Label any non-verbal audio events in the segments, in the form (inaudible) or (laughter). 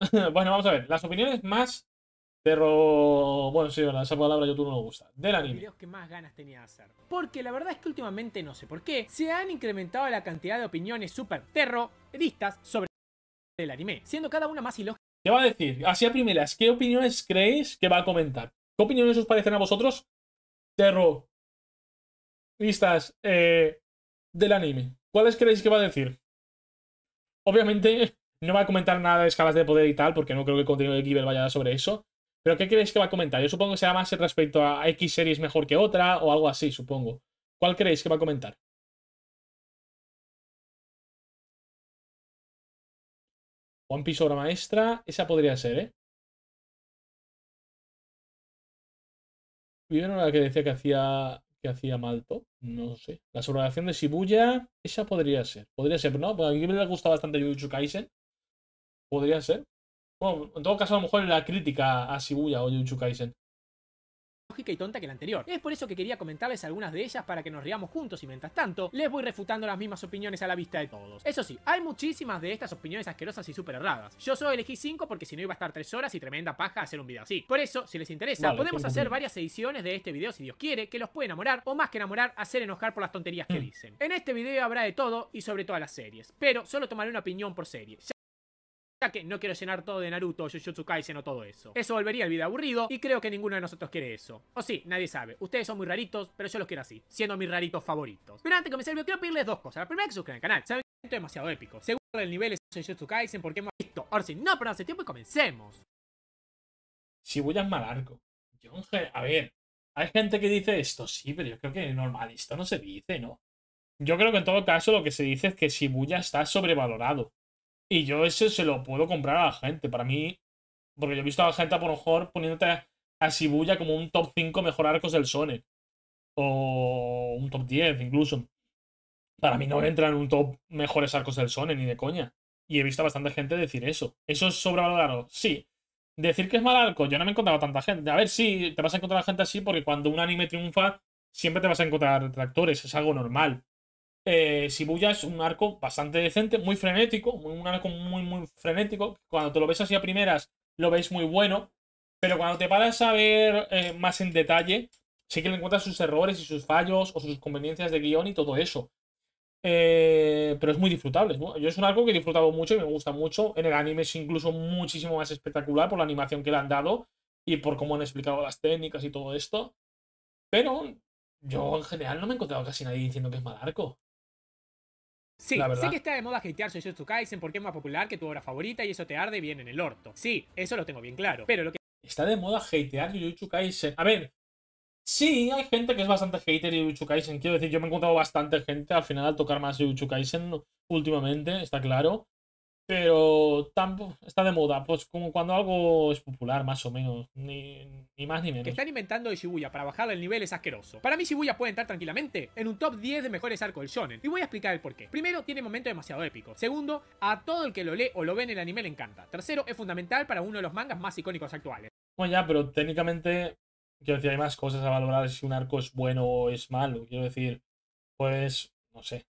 (laughs) bueno, vamos a ver. Las opiniones más Terro... Bueno, sí, esa palabra yo tú no me gusta. Del anime. más ganas tenía de hacer. Porque la verdad es que últimamente, no sé por qué, se han incrementado la cantidad de opiniones super terroristas sobre el anime, siendo cada una más ilógica. ¿Qué va a decir? Así a primeras, ¿qué opiniones creéis que va a comentar? ¿Qué opiniones os parecen a vosotros terroristas eh, del anime? ¿Cuáles creéis que va a decir? Obviamente, no va a comentar nada de escalas de poder y tal, porque no creo que el contenido de Giver vaya a dar sobre eso. Pero ¿qué creéis que va a comentar? Yo supongo que será más respecto a X series mejor que otra o algo así, supongo. ¿Cuál creéis que va a comentar? One Piece obra maestra, esa podría ser, ¿eh? ¿Vieron la que decía que hacía, que hacía Malto? No sé. La subrogación de Shibuya, esa podría ser. Podría ser, no, a mí le gusta bastante Jujutsu Kaisen. Podría ser. Bueno, en todo caso, a lo mejor la crítica a Shibuya o Jujutsu Kaisen. Lógica y tonta que la anterior. Es por eso que quería comentarles algunas de ellas para que nos riamos juntos y mientras tanto, les voy refutando las mismas opiniones a la vista de todos. Eso sí, hay muchísimas de estas opiniones asquerosas y súper erradas. Yo solo elegí 5 porque si no iba a estar tres horas y tremenda paja hacer un video así. Por eso, si les interesa, podemos hacer varias ediciones de este video si Dios quiere, que los puede enamorar o más que enamorar, hacer enojar por las tonterías que mm. dicen. En este video habrá de todo y sobre todas las series, pero solo tomaré una opinión por serie ya que no quiero llenar todo de Naruto, Jujutsu Kaisen o todo eso. Eso volvería el video aburrido y creo que ninguno de nosotros quiere eso. O sí, nadie sabe. Ustedes son muy raritos, pero yo los quiero así, siendo mis raritos favoritos. Pero antes de comenzar el quiero pedirles dos cosas. La primera que suscriban al canal. Saben que esto es demasiado épico. Segundo, el nivel es Jujutsu Kaisen porque hemos visto. Ahora sí, no perdamos el tiempo y comencemos. Shibuya es mal arco. a ver, hay gente que dice esto, sí, pero yo creo que normal, esto no se dice, ¿no? Yo creo que en todo caso lo que se dice es que Shibuya está sobrevalorado. Y yo ese se lo puedo comprar a la gente. Para mí, porque yo he visto a la gente a lo mejor poniéndote a Shibuya como un top 5 mejor arcos del Sonic. O un top 10 incluso. Para mí no entra en un top mejores arcos del Sonic, ni de coña. Y he visto a bastante gente decir eso. ¿Eso es sobrevalorado? Sí. Decir que es mal arco, yo no me he encontrado tanta gente. A ver, sí, te vas a encontrar gente así porque cuando un anime triunfa, siempre te vas a encontrar detractores. Es algo normal eh, Shibuya es un arco bastante decente, muy frenético, un arco muy, muy frenético. Cuando te lo ves así a primeras, lo veis muy bueno, pero cuando te paras a ver eh, más en detalle, sí que le encuentras sus errores y sus fallos o sus conveniencias de guión y todo eso. Eh, pero es muy disfrutable. Yo es un arco que he disfrutado mucho y me gusta mucho. En el anime es incluso muchísimo más espectacular por la animación que le han dado y por cómo han explicado las técnicas y todo esto. Pero yo en general no me he encontrado casi nadie diciendo que es mal arco. Sí, sé que está de moda hatear Jujutsu Kaisen porque es más popular que tu obra favorita y eso te arde bien en el orto. Sí, eso lo tengo bien claro. Pero lo que. Está de moda hatear Jujutsu Kaisen. A ver. Sí, hay gente que es bastante hater de Kaisen. Quiero decir, yo me he encontrado bastante gente al final al tocar más Jujutsu Kaisen últimamente, está claro. Pero tampoco está de moda, pues como cuando algo es popular, más o menos, ni, más ni menos. Que están inventando de Shibuya para bajar el nivel es asqueroso. Para mí Shibuya puede entrar tranquilamente en un top 10 de mejores arcos del shonen, y voy a explicar el porqué. Primero, tiene momento demasiado épico Segundo, a todo el que lo lee o lo ve en el anime le encanta. Tercero, es fundamental para uno de los mangas más icónicos actuales. Bueno, ya, pero técnicamente, quiero decir, hay más cosas a valorar si un arco es bueno o es malo. Quiero decir, pues, no sé,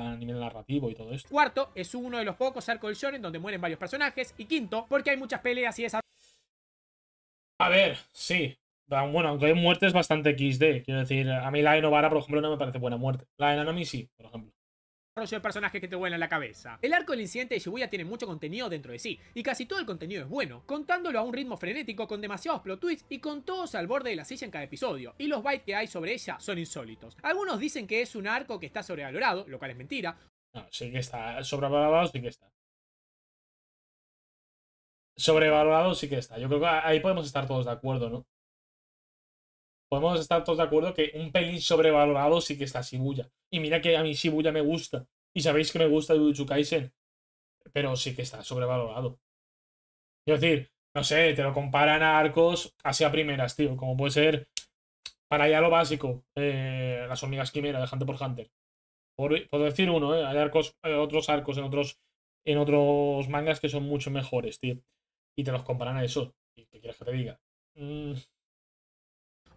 a nivel narrativo y todo esto. Cuarto, es uno de los pocos arcos del en donde mueren varios personajes. Y quinto, porque hay muchas peleas y esa... A ver, sí. Bueno, aunque hay muertes bastante XD. Quiero decir, a mí la Enovara, por ejemplo, no me parece buena muerte. La de Nanami sí, por ejemplo. Rollo personajes que te vuelan la cabeza. El arco del incidente de Shibuya tiene mucho contenido dentro de sí, y casi todo el contenido es bueno, contándolo a un ritmo frenético con demasiados plot twists y con todos al borde de la silla en cada episodio, y los bytes que hay sobre ella son insólitos. Algunos dicen que es un arco que está sobrevalorado, lo cual es mentira. No, sí que está, sobrevalorado sí que está. Sobrevalorado sí que está. Yo creo que ahí podemos estar todos de acuerdo, ¿no? podemos estar todos de acuerdo que un pelín sobrevalorado sí que está Shibuya. Y mira que a mí Shibuya me gusta. Y sabéis que me gusta Jujutsu Kaisen. Pero sí que está sobrevalorado. es decir, no sé, te lo comparan a arcos así a primeras, tío. Como puede ser, para allá lo básico, eh, las hormigas quimera de Hunter por Hunter. Puedo decir uno, eh, hay arcos, eh, otros arcos en otros, en otros mangas que son mucho mejores, tío. Y te los comparan a eso. ¿Qué quieres que te diga? Mm.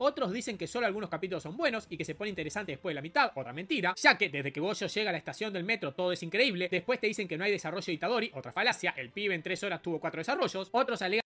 Otros dicen que solo algunos capítulos son buenos y que se pone interesante después de la mitad, otra mentira, ya que desde que Goyo llega a la estación del metro todo es increíble, después te dicen que no hay desarrollo de Itadori, otra falacia, el pibe en tres horas tuvo cuatro desarrollos, otros alegan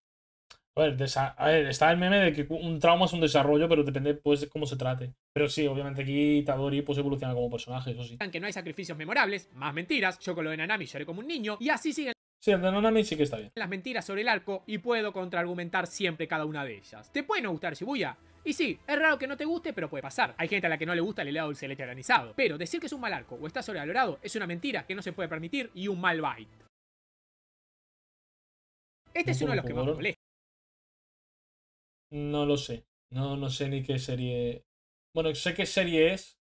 a ver, está el meme de que un trauma es un desarrollo, pero depende pues de cómo se trate. Pero sí, obviamente aquí Itadori pues evoluciona como personaje, eso sí. Que no hay sacrificios memorables, más mentiras, yo con lo de Nanami lloré como un niño, y así siguen Sí, el de Nanami sí que está bien. Las mentiras sobre el arco y puedo contraargumentar siempre cada una de ellas. ¿Te puede no gustar Shibuya? Y sí, es raro que no te guste, pero puede pasar. Hay gente a la que no le gusta el helado dulce de leche granizado. Pero decir que es un mal arco o está sobrevalorado es una mentira que no se puede permitir y un mal bite. Este es uno de los que más me No lo sé. No, no sé ni qué serie. Bueno, sé qué serie es.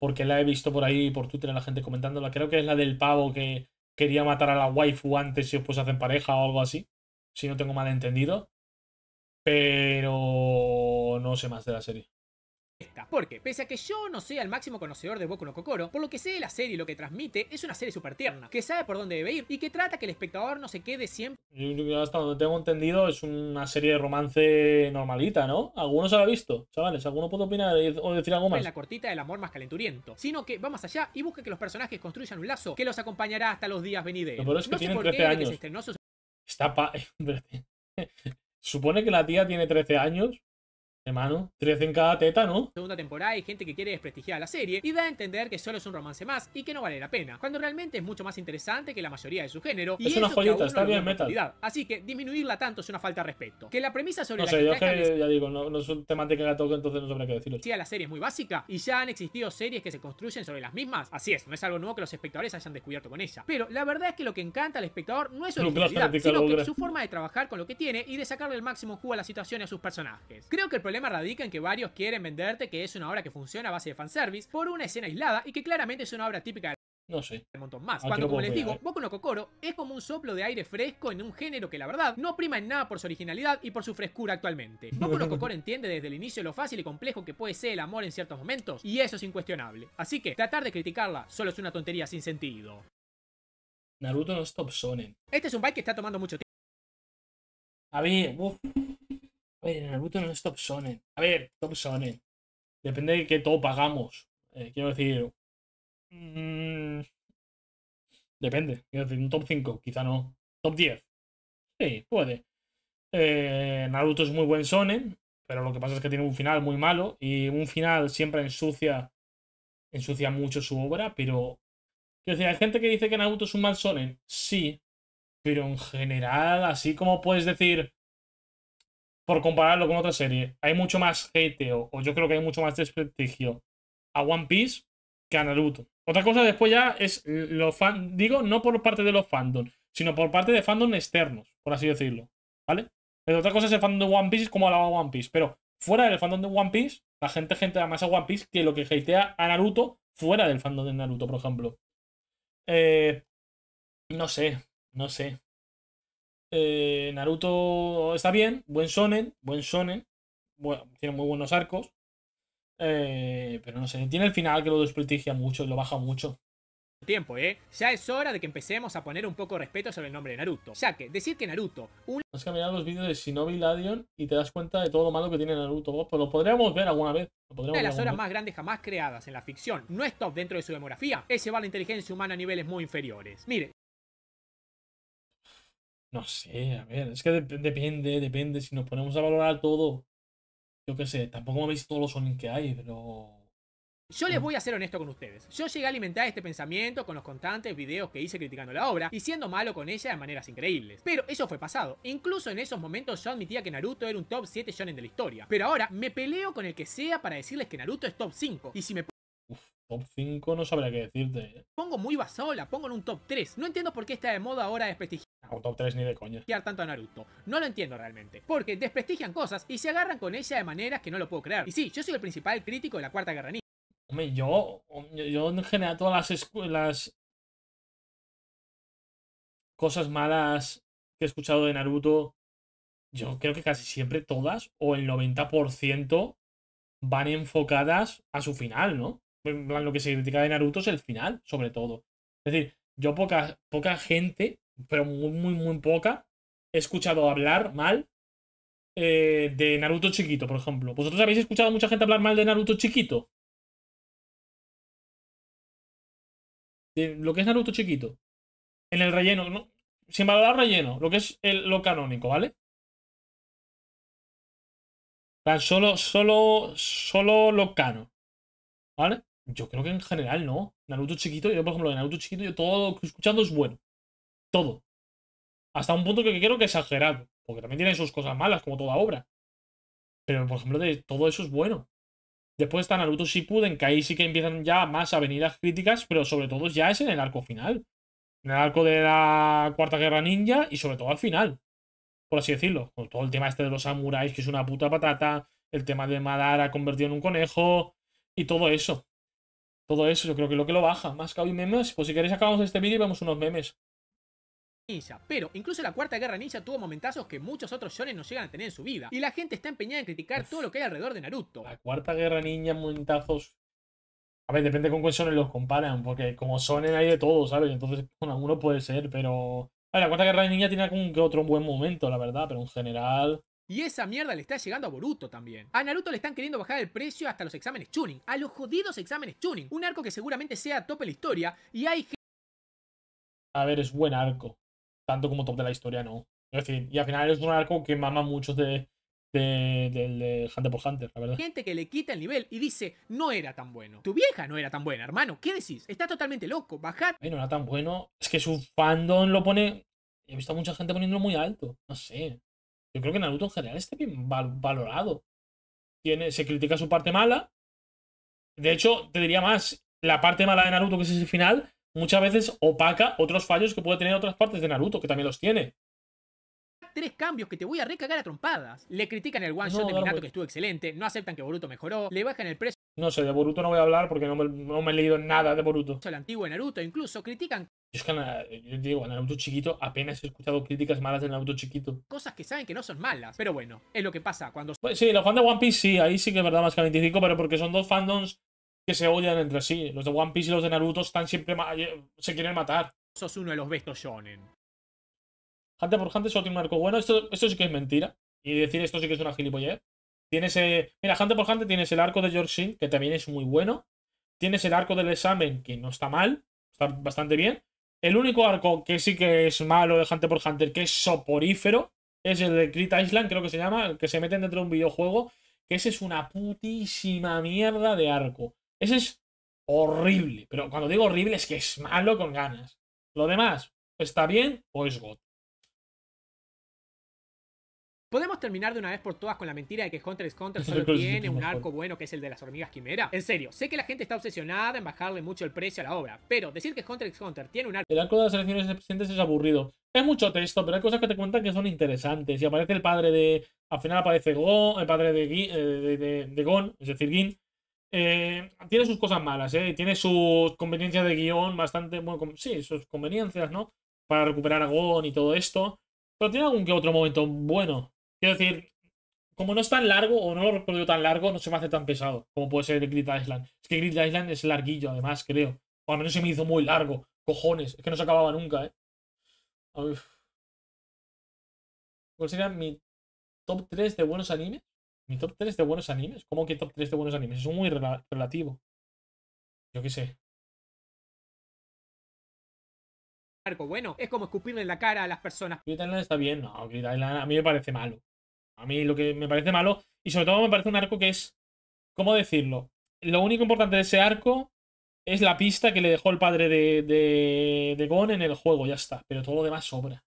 Porque la he visto por ahí, por Twitter, a la gente comentándola. Creo que es la del pavo que quería matar a la waifu antes si os pues hacen pareja o algo así. Si no tengo mal entendido. Pero no sé más de la serie. Porque, pese a que yo no sea el máximo conocedor de Boku no Kokoro, por lo que sé de la serie y lo que transmite, es una serie súper tierna, que sabe por dónde debe ir y que trata que el espectador no se quede siempre. hasta donde tengo entendido, es una serie de romance normalita, ¿no? Algunos se la visto? Chavales, ¿alguno puede opinar o decir algo más? En la cortita del amor más calenturiento, sino que va más allá y busca que los personajes construyan un lazo que los acompañará hasta los días venideros. Pero es que tienen 13 años. Está pa... (laughs) Supone que la tía tiene 13 años, Hermano, tres en cada teta, ¿no? Segunda temporada hay gente que quiere desprestigiar la serie y da a entender que solo es un romance más y que no vale la pena, cuando realmente es mucho más interesante que la mayoría de su género. es una joyita, está bien metal. Así que disminuirla tanto es una falta de respeto. Que la premisa sobre la ya digo, no, es un que la entonces no decirlo. la serie es muy básica y ya han existido series que se construyen sobre las mismas. Así es, no es algo nuevo que los espectadores hayan descubierto con ella. Pero la verdad es que lo que encanta al espectador no es su sino que su forma de trabajar con lo que tiene y de sacarle el máximo jugo a la situación y a sus personajes. Creo que el problema problema radica en que varios quieren venderte que es una obra que funciona a base de fanservice por una escena aislada y que claramente es una obra típica de no sé. montón más. Ah, Cuando, como les digo, eh. Boku no Kokoro es como un soplo de aire fresco en un género que la verdad no prima en nada por su originalidad y por su frescura actualmente. (laughs) Boku no Kokoro entiende desde el inicio lo fácil y complejo que puede ser el amor en ciertos momentos, y eso es incuestionable. Así que tratar de criticarla solo es una tontería sin sentido. Naruto no stop sonen. Este es un bike que está tomando mucho tiempo. A ver, a Naruto no es top Sonen. A ver, top Sonen. Depende de qué top hagamos. Eh, quiero decir... Mm, depende. Quiero decir, un top 5, quizá no. Top 10. Sí, puede. Eh, Naruto es muy buen Sonen. pero lo que pasa es que tiene un final muy malo y un final siempre ensucia ensucia mucho su obra, pero quiero decir, hay gente que dice que Naruto es un mal sonen sí, pero en general, así como puedes decir por compararlo con otra serie, hay mucho más hateo, o yo creo que hay mucho más desprestigio a One Piece que a Naruto. Otra cosa después ya es los fan, digo, no por parte de los fandom, sino por parte de fandom externos, por así decirlo, ¿vale? Pero otra cosa es el fandom de One Piece como alaba One Piece, pero fuera del fandom de One Piece, la gente gente más a One Piece que lo que hatea a Naruto fuera del fandom de Naruto, por ejemplo. Eh, no sé, no sé. Eh, Naruto está bien, buen Sonen, buen shonen. Bueno, tiene muy buenos arcos. Eh, pero no sé, tiene el final que lo desprestigia mucho, lo baja mucho tiempo, ¿eh? Ya es hora de que empecemos a poner un poco de respeto sobre el nombre de Naruto. Ya que decir que Naruto... Un... Has los vídeos de Shinobi Ladion y te das cuenta de todo lo malo que tiene Naruto. Pues lo podríamos ver alguna vez. Una de las obras más grandes jamás creadas en la ficción no es top dentro de su demografía es llevar la inteligencia humana a niveles muy inferiores. Mire, no sé, a ver, es que depende, depende. Si nos ponemos a valorar todo, yo qué sé, tampoco me veis todos los Sonic que hay, pero. Yo les voy a ser honesto con ustedes. Yo llegué a alimentar este pensamiento con los constantes videos que hice criticando la obra y siendo malo con ella de maneras increíbles. Pero eso fue pasado. Incluso en esos momentos yo admitía que Naruto era un top 7 shonen de la historia. Pero ahora me peleo con el que sea para decirles que Naruto es top 5. Y si me Uf, top 5 no sabría qué decirte. ¿eh? Pongo muy basola, pongo en un top 3. No entiendo por qué está de moda ahora desprestigiar o 3 ni de coña. Y tanto a Naruto. No lo entiendo realmente. Porque desprestigian cosas y se agarran con ella de maneras que no lo puedo creer. Y sí, yo soy el principal crítico de la Cuarta Guerra Hombre, yo, yo en general todas las, cosas malas que he escuchado de Naruto, yo creo que casi siempre todas, o el 90%, van enfocadas a su final, ¿no? lo que se critica de Naruto es el final, sobre todo. Es decir, yo poca, poca gente pero muy, muy, muy poca. He escuchado hablar mal eh, de Naruto chiquito, por ejemplo. ¿Vosotros habéis escuchado mucha gente hablar mal de Naruto chiquito? De lo que es Naruto chiquito. En el relleno, ¿no? Sin valorar relleno, lo que es el, lo canónico, ¿vale? solo, solo, solo lo cano. ¿Vale? Yo creo que en general no. Naruto chiquito, yo por ejemplo, de Naruto chiquito, yo todo lo que he escuchado es bueno. Todo. Hasta un punto que creo que exagerado. Porque también tiene sus cosas malas, como toda obra. Pero, por ejemplo, de, todo eso es bueno. Después está Naruto Shippuden, que ahí sí que empiezan ya más a venir las críticas, pero sobre todo ya es en el arco final. En el arco de la Cuarta Guerra Ninja y sobre todo al final. Por así decirlo. Con todo el tema este de los samuráis, que es una puta patata. El tema de Madara convertido en un conejo. Y todo eso. Todo eso, yo creo que lo que lo baja. Más que hoy memes, pues si queréis acabamos este vídeo y vemos unos memes ninja. Pero incluso la cuarta guerra ninja tuvo momentazos que muchos otros shonen no llegan a tener en su vida. Y la gente está empeñada en criticar todo lo que hay alrededor de Naruto. La cuarta guerra ninja, momentazos. A ver, depende con qué shonen los comparan. Porque como shonen hay de todo, ¿sabes? Entonces, con alguno puede ser, pero. A ver, la cuarta guerra ninja tiene algún que otro buen momento, la verdad, pero en general. Y esa mierda le está llegando a Boruto también. A Naruto le están queriendo bajar el precio hasta los exámenes Chunin. A los jodidos exámenes Chunin. Un arco que seguramente sea a tope la historia. Y hay gente. A ver, es buen arco tanto como top de la historia, no. Es decir, y al final es un arco que mama mucho de, de, Hunter por Hunter, la verdad. Gente que le quita el nivel y dice, no era tan bueno. Tu vieja no era tan buena, hermano. ¿Qué decís? Está totalmente loco, bajad. no era tan bueno. Es que su fandom lo pone... He visto mucha gente poniéndolo muy alto. No sé. Yo creo que Naruto en general está bien valorado. Tiene, se critica su parte mala. De hecho, te diría más, la parte mala de Naruto, que es ese final, muchas veces opaca otros fallos que puede tener otras partes de Naruto, que también los tiene. Tres cambios que te voy a recagar a trompadas. Le critican el one shot de Minato que estuvo excelente, no aceptan que Boruto mejoró, le bajan el precio. No sé, de Boruto no voy a hablar porque no me, he leído nada de Boruto. El antiguo de Naruto, incluso critican es que digo, Naruto chiquito apenas he escuchado críticas malas del Naruto chiquito. Cosas que saben que no son malas, pero bueno, es lo que pasa cuando... Pues sí, los fans de One Piece sí, ahí sí que es verdad más que 25, pero porque son dos fandoms que se odian entre sí. Los de One Piece y los de Naruto están siempre eh, se quieren matar. eso es uno de los bestos shonen. Hunter por Hunter solo tiene un arco bueno. Esto, esto sí que es mentira. Y decir esto sí que es una gilipollez. Tienes, mira, Hunter por Hunter tienes el arco de George Sin, que también es muy bueno. Tienes el arco del examen, que no está mal. Está bastante bien. El único arco que sí que es malo de Hunter por Hunter, que es soporífero, es el de Crit Island, creo que se llama, que se meten dentro de un videojuego, que ese es una putísima mierda de arco. Ese es horrible. Pero cuando digo horrible es que es malo con ganas. Lo demás, ¿está bien o es God? ¿Podemos terminar de una vez por todas con la mentira de que Hunter x Hunter solo tiene un arco bueno que es el de las hormigas quimera? En serio, sé que la gente está obsesionada en bajarle mucho el precio a la obra, pero decir que Hunter x Hunter tiene un arco... El arco de las elecciones de presidentes es aburrido. Es mucho texto, pero hay cosas que te cuentan que son interesantes. Y aparece el padre de... Al final aparece Gon, el padre eh, de, de, de Gon, es decir, Gin. Eh, tiene sus cosas malas, ¿eh? tiene sus conveniencias de guión bastante, bueno, sí, sus conveniencias, ¿no? Para recuperar a Gon y todo esto. Pero tiene algún que otro momento bueno. Quiero decir, como no es tan largo o no lo recuerdo tan largo, no se me hace tan pesado como puede ser el Grid Island. Es que Grid Island es larguillo, además, creo. O al menos se me hizo muy largo. Cojones, es que no se acababa nunca, ¿eh? ¿Cuál sería mi top 3 de buenos animes? Mi top 3 de buenos animes. ¿Cómo que top 3 de buenos animes? Es muy relativo. Yo qué sé. Arco bueno, es como escupirle en la cara a las personas. Grid está bien, no, a mí me parece malo. A mí lo que me parece malo, y sobre todo me parece un arco que es, ¿cómo decirlo? Lo único importante de ese arco es la pista que le dejó el padre de, de, de Gon en el juego, ya está. Pero todo lo demás sobra.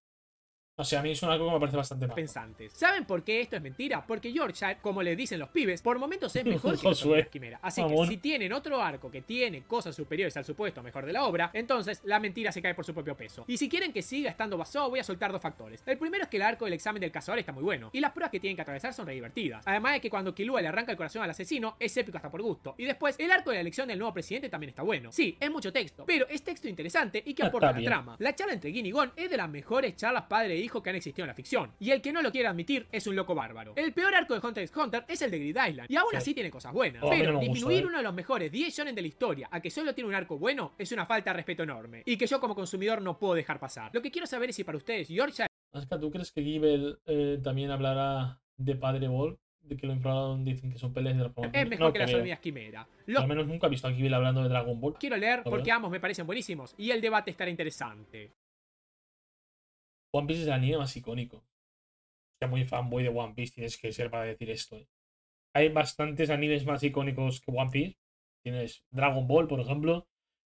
O sea, a mí es algo que me parece bastante mal. Pensantes. ¿Saben por qué esto es mentira? Porque Yorkshire, como le dicen los pibes, por momentos es (laughs) mejor que Josué. la Así que si tienen otro arco que tiene cosas superiores al supuesto mejor de la obra, entonces la mentira se cae por su propio peso. Y si quieren que siga estando basado, voy a soltar dos factores. El primero es que el arco del examen del cazador está muy bueno, y las pruebas que tienen que atravesar son re divertidas. Además de que cuando Kilua le arranca el corazón al asesino, es épico hasta por gusto. Y después, el arco de la elección del nuevo presidente también está bueno. Sí, es mucho texto, pero es texto interesante y que ah, aporta la trama. La charla entre Gin y Gon es de las mejores charlas padre e hijo que han existido en la ficción. Y el que no lo quiere admitir es un loco bárbaro. El peor arco de Hunter x Hunter es el de Grid Island, y aún así tiene cosas buenas. Oh, pero disminuir eh. uno de los mejores 10 shonen de la historia a que solo tiene un arco bueno es una falta de respeto enorme, y que yo como consumidor no puedo dejar pasar. Lo que quiero saber es si para ustedes Georgia... ¿tú crees que eh, también hablará de Padre Wolf de que lo dicen que son peleas de Es mejor que las hormigas quimera. Lo... Al menos nunca he visto a Kibil hablando de Dragon Ball. Quiero leer porque ambos me parecen buenísimos y el debate estará interesante. One Piece es el anime más icónico. Sea muy fanboy de One Piece tienes que ser para decir esto. ¿eh? Hay bastantes animes más icónicos que One Piece. Tienes Dragon Ball, por ejemplo.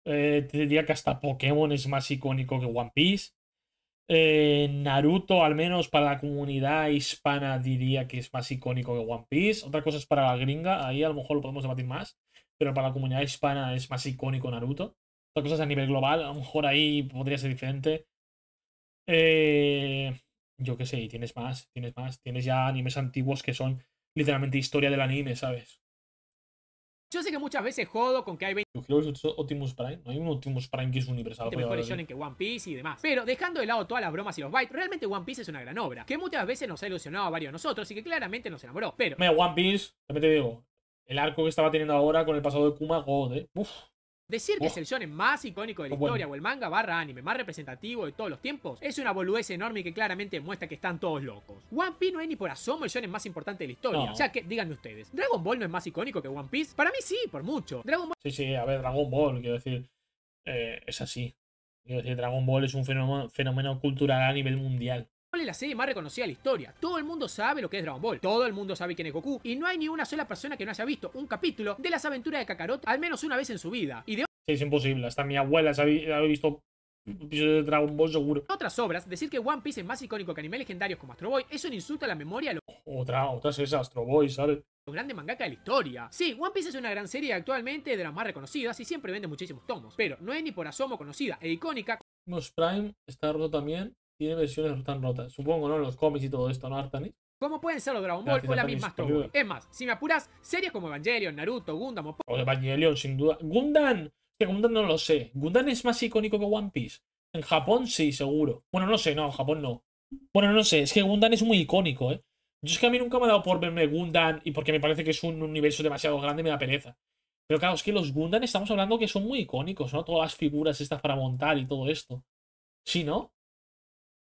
Eh, te diría que hasta Pokémon es más icónico que One Piece. Eh, Naruto, al menos para la comunidad hispana, diría que es más icónico que One Piece. Otra cosa es para la gringa, ahí a lo mejor lo podemos debatir más. Pero para la comunidad hispana es más icónico Naruto. Otra cosa es a nivel global, a lo mejor ahí podría ser diferente. Eh, yo qué sé, tienes más, tienes más. Tienes ya animes antiguos que son literalmente historia del anime, ¿sabes? Yo sé que muchas veces jodo con que hay 20... Optimus Prime. No hay un Optimus Prime que es universal. ¿eh? que One Piece y demás. Pero dejando de lado todas las bromas y los bytes, realmente One Piece es una gran obra. Que muchas veces nos ha ilusionado a varios de nosotros y que claramente nos enamoró. Pero... Mira, One Piece, también te digo, el arco que estaba teniendo ahora con el pasado de Kuma, God, ¿eh? Uf. Decir que es el shonen más icónico de la oh, historia o el manga barra anime más representativo de todos los tiempos es una boludez enorme que claramente muestra que están todos locos. One Piece no es ni por asomo el shonen más importante de la historia. O sea que, díganme ustedes, ¿Dragon Ball no es más icónico que One Piece? Para mí sí, por mucho. Dragon Ball... Sí, sí, a ver, Dragon Ball, quiero decir, eh, es así. Quiero decir, Dragon Ball es un fenómeno cultural a nivel mundial la serie más reconocida de la historia. Todo el mundo sabe lo que es Dragon Ball, todo el mundo sabe quién es Goku, y no hay ni una sola persona que no haya visto un capítulo de las aventuras de Kakarot al menos una vez en su vida. Y de... Es imposible, hasta mi abuela ha visto episodio de Dragon Ball seguro. Otras obras, decir que One Piece es más icónico que animales legendarios como Astro Boy es un insulto a la memoria. Lo... Otra, otra es esa, Astro Boy, ¿sabes? Los grandes mangaka de la historia. Sí, One Piece es una gran serie actualmente de las más reconocidas y siempre vende muchísimos tomos, pero no es ni por asomo conocida e icónica. Nos Prime está roto también tiene versiones tan rotas. Supongo, ¿no? Los cómics y todo esto, ¿no, Artanis? ¿Cómo pueden ser los Dragon Ball o la misma Es más, si me apuras, series como Evangelion, Naruto, Gundam o... O Evangelion, sin duda. ¡Gundam! Que Gundam no lo sé. Gundam es más icónico que One Piece. En Japón sí, seguro. Bueno, no sé, no, en Japón no. Bueno, no sé, es que Gundam es muy icónico, ¿eh? Yo es que a mí nunca me ha dado por verme Gundam y porque me parece que es un universo demasiado grande me da pereza. Pero claro, es que los Gundam estamos hablando que son muy icónicos, ¿no? Todas las figuras estas para montar y todo esto. Sí, ¿no?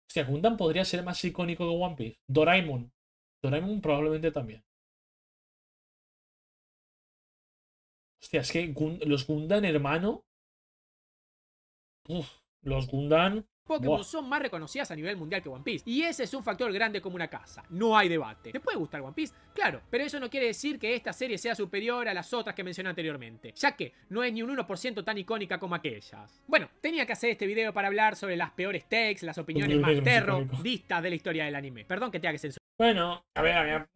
Hostia, Gundam podría ser más icónico que One Piece. Doraemon. Doraemon probablemente también. Hostia, es que los Gundam, hermano. Uf, los Gundam. Pokémon son más reconocidas a nivel mundial que One Piece. Y ese es un factor grande como una casa. No hay debate. ¿Te puede gustar One Piece? Claro, pero eso no quiere decir que esta serie sea superior a las otras que mencioné anteriormente, ya que no es ni un 1% tan icónica como aquellas. Bueno, tenía que hacer este video para hablar sobre las peores takes, las opiniones (laughs) más terroristas de la historia del anime. Perdón que te que censurar. Bueno, a ver,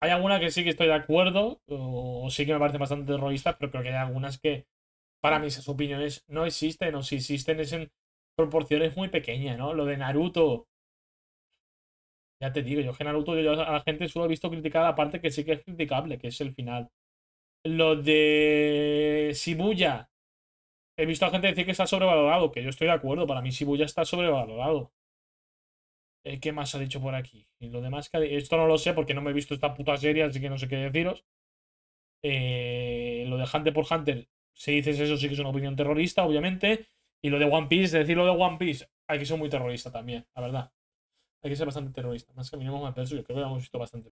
hay algunas que sí que estoy de acuerdo, o sí que me parece bastante terrorista, pero creo que hay algunas que, para mí, esas opiniones, no existen, o si existen es en proporciones muy pequeñas, ¿no? Lo de Naruto. Ya te digo, yo que Naruto yo a la gente solo he visto criticar la parte que sí que es criticable, que es el final. Lo de Shibuya. He visto a gente decir que está sobrevalorado, que yo estoy de acuerdo. Para mí Shibuya está sobrevalorado. Eh, ¿Qué más ha dicho por aquí? Y lo demás que... Esto no lo sé porque no me he visto esta puta serie, así que no sé qué deciros. Eh, lo de Hunter por Hunter, si dices eso sí que es una opinión terrorista, obviamente. Y lo de One Piece, decir lo de One Piece, hay que ser muy terrorista también, la verdad. Hay que ser bastante terrorista. Más que mínimo más yo creo que lo hemos visto bastante.